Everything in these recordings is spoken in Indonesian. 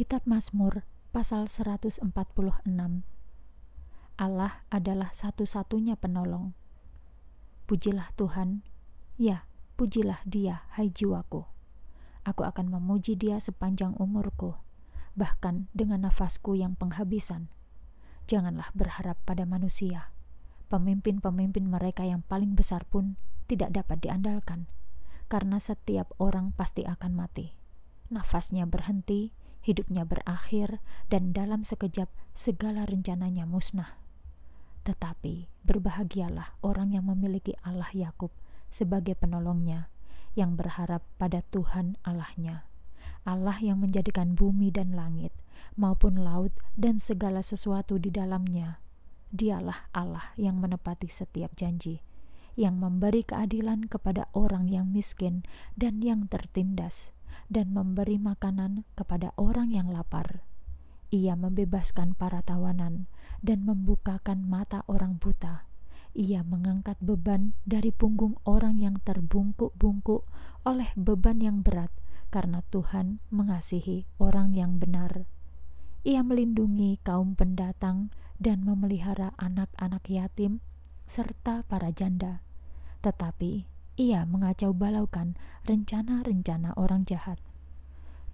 Kitab Mazmur pasal 146 Allah adalah satu-satunya penolong. Pujilah Tuhan, ya, pujilah Dia, hai jiwaku. Aku akan memuji Dia sepanjang umurku, bahkan dengan nafasku yang penghabisan. Janganlah berharap pada manusia. Pemimpin-pemimpin mereka yang paling besar pun tidak dapat diandalkan, karena setiap orang pasti akan mati. Nafasnya berhenti hidupnya berakhir, dan dalam sekejap segala rencananya musnah. Tetapi berbahagialah orang yang memiliki Allah Yakub sebagai penolongnya, yang berharap pada Tuhan Allahnya. Allah yang menjadikan bumi dan langit, maupun laut dan segala sesuatu di dalamnya. Dialah Allah yang menepati setiap janji, yang memberi keadilan kepada orang yang miskin dan yang tertindas, dan memberi makanan kepada orang yang lapar. Ia membebaskan para tawanan dan membukakan mata orang buta. Ia mengangkat beban dari punggung orang yang terbungkuk-bungkuk oleh beban yang berat, karena Tuhan mengasihi orang yang benar. Ia melindungi kaum pendatang dan memelihara anak-anak yatim serta para janda. Tetapi ia mengacau balaukan rencana-rencana orang jahat.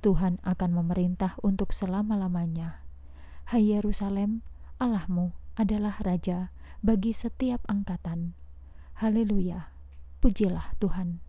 Tuhan akan memerintah untuk selama-lamanya. Hai Yerusalem, Allahmu adalah Raja bagi setiap angkatan. Haleluya, pujilah Tuhan.